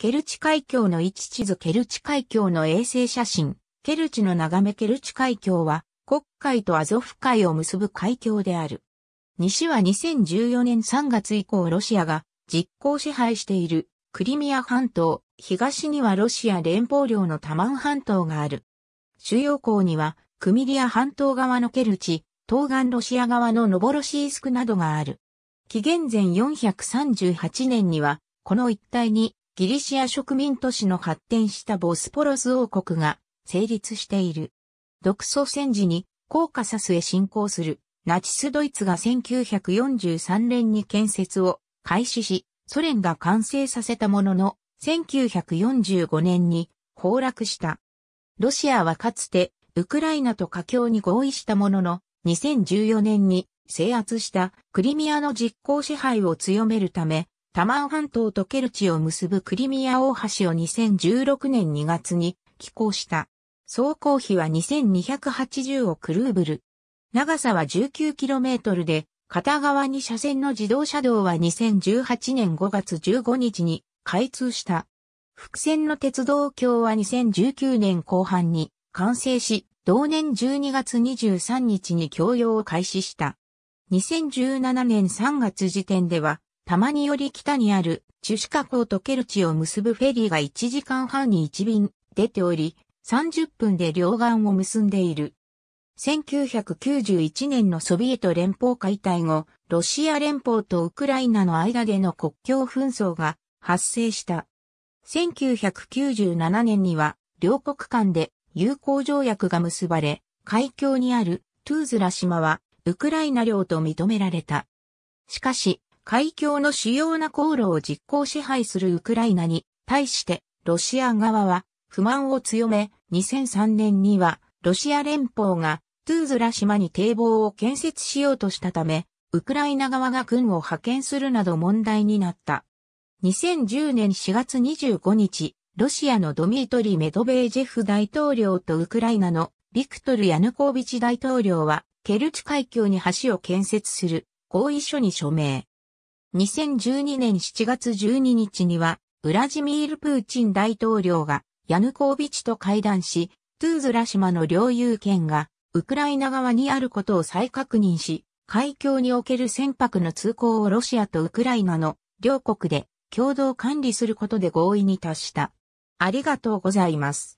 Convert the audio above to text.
ケルチ海峡の位置地図ケルチ海峡の衛星写真、ケルチの眺めケルチ海峡は、国海とアゾフ海を結ぶ海峡である。西は2014年3月以降ロシアが実効支配しているクリミア半島、東にはロシア連邦領のタマン半島がある。主要港にはクミリア半島側のケルチ、東岸ロシア側のノボロシースクなどがある。紀元前438年には、この一帯にギリシア植民都市の発展したボスポロス王国が成立している。独ソ戦時にコーカサスへ侵攻するナチスドイツが1943年に建設を開始し、ソ連が完成させたものの1945年に崩落した。ロシアはかつてウクライナと華僑に合意したものの2014年に制圧したクリミアの実効支配を強めるためタマン半島とケルチを結ぶクリミア大橋を2016年2月に寄港した。走行費は2280億ルーブル。長さは 19km で、片側2車線の自動車道は2018年5月15日に開通した。伏線の鉄道橋は2019年後半に完成し、同年12月23日に供用を開始した。2017年3月時点ではたまにより北にあるチュシカ港とケルチを結ぶフェリーが1時間半に1便出ており、30分で両岸を結んでいる。1991年のソビエト連邦解体後、ロシア連邦とウクライナの間での国境紛争が発生した。1997年には両国間で友好条約が結ばれ、海峡にあるトゥーズラ島はウクライナ領と認められた。しかし、海峡の主要な航路を実行支配するウクライナに対してロシア側は不満を強め2003年にはロシア連邦がトゥーズラ島に堤防を建設しようとしたためウクライナ側が軍を派遣するなど問題になった。2010年4月25日、ロシアのドミートリ・メドベージェフ大統領とウクライナのビクトル・ヤヌコービチ大統領はケルチ海峡に橋を建設する合意書に署名。2012年7月12日には、ウラジミール・プーチン大統領がヤヌコービチと会談し、トゥーズラ島の領有権がウクライナ側にあることを再確認し、海峡における船舶の通行をロシアとウクライナの両国で共同管理することで合意に達した。ありがとうございます。